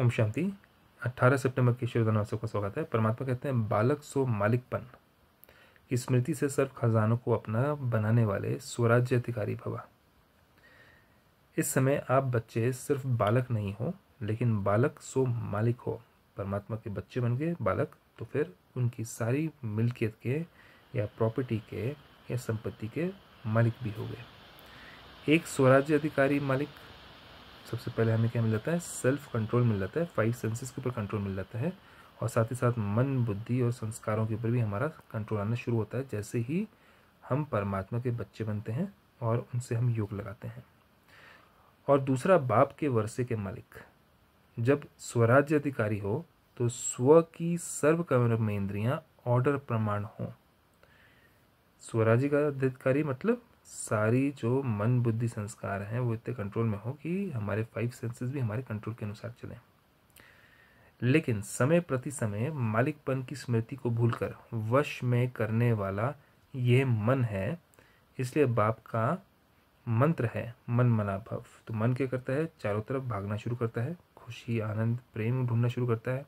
ओम शांति 18 सितंबर के शिरोधन उत्सव का स्वागत है परमात्मा कहते हैं बालक सो मालिकपन की स्मृति से सर्व खजानों को अपना बनाने वाले स्वराज्य अधिकारी भवा इस समय आप बच्चे सिर्फ बालक नहीं हो लेकिन बालक सो मालिक हो परमात्मा के बच्चे बन गए बालक तो फिर उनकी सारी मिल्कियत के या प्रॉपर्टी के या संपत्ति के मालिक भी हो गए एक स्वराज्य अधिकारी मालिक सबसे पहले हमें क्या मिल जाता है सेल्फ कंट्रोल मिल जाता है फाइव सेंसेस के ऊपर कंट्रोल मिल जाता है और साथ ही साथ मन बुद्धि और संस्कारों के ऊपर भी हमारा कंट्रोल आना शुरू होता है जैसे ही हम परमात्मा के बच्चे बनते हैं और उनसे हम योग लगाते हैं और दूसरा बाप के वर्षे के मालिक जब स्वराज्य अधिकारी हो तो स्व की सर्व इंद्रियाँ ऑर्डर प्रमाण हों स्वराज्य का अधिकारी मतलब सारी जो मन बुद्धि संस्कार हैं वो इतने कंट्रोल में हो कि हमारे फाइव सेंसेस भी हमारे कंट्रोल के अनुसार चलें लेकिन समय प्रति समय मालिकपन की स्मृति को भूलकर वश में करने वाला यह मन है इसलिए बाप का मंत्र है मन मना भव तो मन क्या करता है चारों तरफ भागना शुरू करता है खुशी आनंद प्रेम ढूंढना शुरू करता है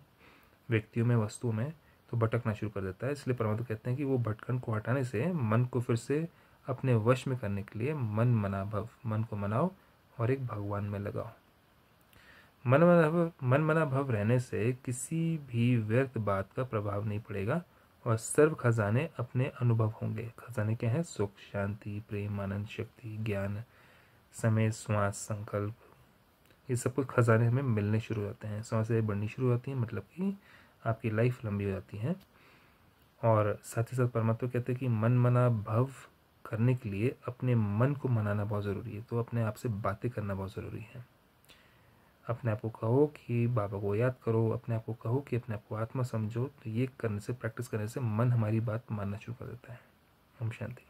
व्यक्तियों में वस्तुओं में तो भटकना शुरू कर देता है इसलिए परमात्मा कहते हैं कि वो भटकन को हटाने से मन को फिर से अपने वश में करने के लिए मन मना भव मन को मनाओ और एक भगवान में लगाओ मन मना भव मन मना भव रहने से किसी भी व्यर्थ बात का प्रभाव नहीं पड़ेगा और सर्व खजाने अपने अनुभव होंगे खजाने क्या हैं सुख शांति प्रेम आनंद शक्ति ज्ञान समय श्वास संकल्प ये सब कुछ खजाने हमें मिलने शुरू होते हैं सांसें बढ़नी शुरू होती हैं मतलब कि आपकी लाइफ लंबी हो जाती है और साथ ही साथ परमात्मा कहते हैं कि मन मना भव करने के लिए अपने मन को मनाना बहुत ज़रूरी है तो अपने आप से बातें करना बहुत ज़रूरी है अपने आप को कहो कि बाबा को याद करो अपने आप को कहो कि अपने आप को आत्मा समझो तो ये करने से प्रैक्टिस करने से मन हमारी बात मानना शुरू कर देता है हम शांति